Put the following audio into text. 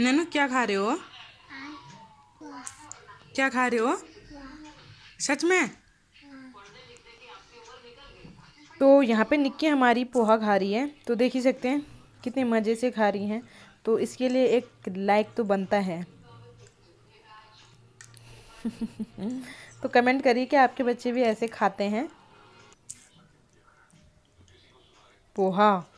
ननू क्या खा रहे हो क्या खा रहे हो सच में तो यहाँ पे निक्की हमारी पोहा खा रही है तो देख ही सकते हैं कितने मज़े से खा रही हैं तो इसके लिए एक लाइक तो बनता है तो कमेंट करिए कि आपके बच्चे भी ऐसे खाते हैं पोहा